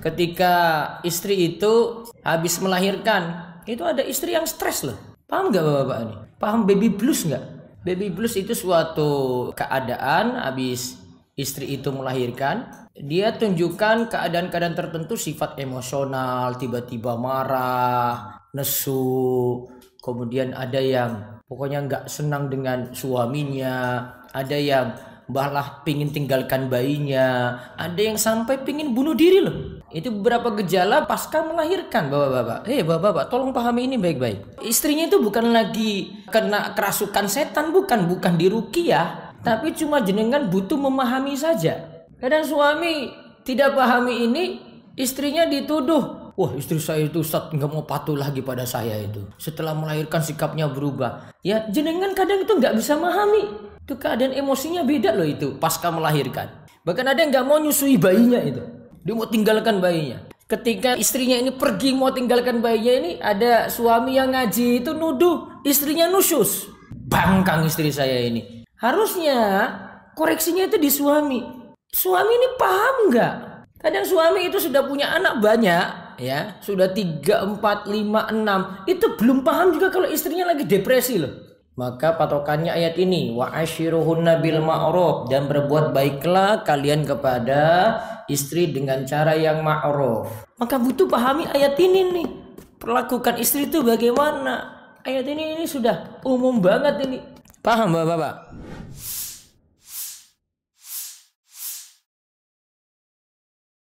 ketika istri itu habis melahirkan itu ada istri yang stres loh paham nggak bapak-bapak ini paham baby blues nggak baby blues itu suatu keadaan habis istri itu melahirkan dia tunjukkan keadaan-keadaan tertentu sifat emosional tiba-tiba marah nesu kemudian ada yang pokoknya nggak senang dengan suaminya ada yang malah pingin tinggalkan bayinya ada yang sampai pingin bunuh diri loh itu beberapa gejala pasca melahirkan bapak-bapak. Hei eh, bapak-bapak, tolong pahami ini baik-baik. Istrinya itu bukan lagi kena kerasukan setan, bukan, bukan di ya, tapi cuma jenengan butuh memahami saja. Kadang suami tidak pahami ini, istrinya dituduh. Wah istri saya itu saat nggak mau patuh lagi pada saya itu. Setelah melahirkan sikapnya berubah. Ya jenengan kadang itu nggak bisa memahami. Itu keadaan emosinya beda loh itu pasca melahirkan. Bahkan ada yang nggak mau nyusui bayinya itu. Dia mau tinggalkan bayinya. Ketika istrinya ini pergi mau tinggalkan bayinya ini, ada suami yang ngaji itu nuduh istrinya nusyus. Bangkang istri saya ini. Harusnya koreksinya itu di suami. Suami ini paham nggak? Kadang suami itu sudah punya anak banyak, ya sudah 3, 4, 5, 6. Itu belum paham juga kalau istrinya lagi depresi loh. Maka patokannya ayat ini wa ashiruhunna bil ma'ruf dan berbuat baiklah kalian kepada istri dengan cara yang ma'ruf. Maka butuh pahami ayat ini nih. Perlakukan istri itu bagaimana? Ayat ini ini sudah umum banget ini. Paham Bapak-bapak?